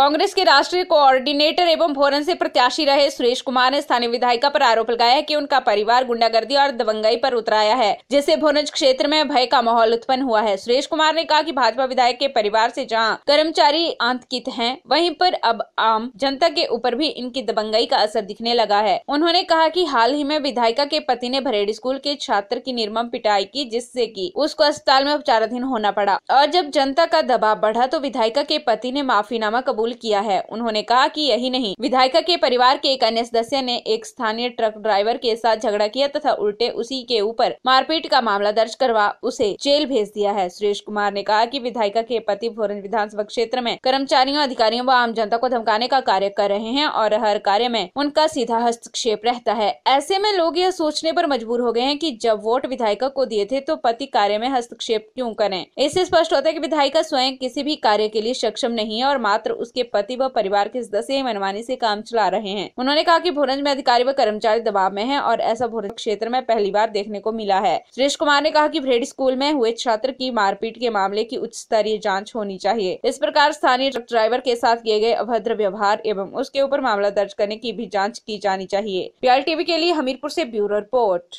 कांग्रेस के राष्ट्रीय कोऑर्डिनेटर एवं भोरन से प्रत्याशी रहे सुरेश कुमार ने स्थानीय विधायिका पर आरोप लगाया है कि उनका परिवार गुंडागर्दी और दबंगाई पर उतराया है जिससे भोरंज क्षेत्र में भय का माहौल उत्पन्न हुआ है सुरेश कुमार ने कहा कि भाजपा विधायक के परिवार से जहां कर्मचारी आंतकित हैं वहीं पर अब आम जनता के ऊपर भी इनकी दबंगाई का असर दिखने लगा है उन्होंने कहा की हाल ही में विधायिका के पति ने भरेड़ी स्कूल के छात्र की निर्मम पिटाई की जिससे की उसको अस्पताल में उपचाराधीन होना पड़ा और जब जनता का दबाव बढ़ा तो विधायिका के पति ने माफीनामा कबूल कबूल किया है उन्होंने कहा कि यही नहीं विधायिका के परिवार के एक अन्य सदस्य ने एक स्थानीय ट्रक ड्राइवर के साथ झगड़ा किया तथा उल्टे उसी के ऊपर मारपीट का मामला दर्ज करवा उसे जेल भेज दिया है सुरेश कुमार ने कहा की विधायिका के पति भोरन विधानसभा क्षेत्र में कर्मचारियों अधिकारियों व आम जनता को धमकाने का कार्य कर रहे हैं और हर कार्य में उनका सीधा हस्तक्षेप रहता है ऐसे में लोग यह सोचने पर मजबूर हो गए हैं कि जब वोट विधायिका को दिए थे तो पति कार्य में हस्तक्षेप क्यों करें इससे स्पष्ट होता है कि विधायिका स्वयं किसी भी कार्य के लिए सक्षम नहीं है और मात्र उस उसके पति व परिवार के सदस्य मनमानी से काम चला रहे हैं उन्होंने कहा कि भोरंज में अधिकारी व कर्मचारी दबाव में है और ऐसा भोरंज क्षेत्र में पहली बार देखने को मिला है सुरेश कुमार ने कहा की भ्रेड स्कूल में हुए छात्र की मारपीट के मामले की उच्च स्तरीय जाँच होनी चाहिए इस प्रकार स्थानीय ट्रक ड्राइवर के साथ किए गए अभद्र व्यवहार एवं उसके ऊपर मामला दर्ज करने की भी जाँच की जानी चाहिए पी टीवी के लिए हमीरपुर ऐसी ब्यूरो रिपोर्ट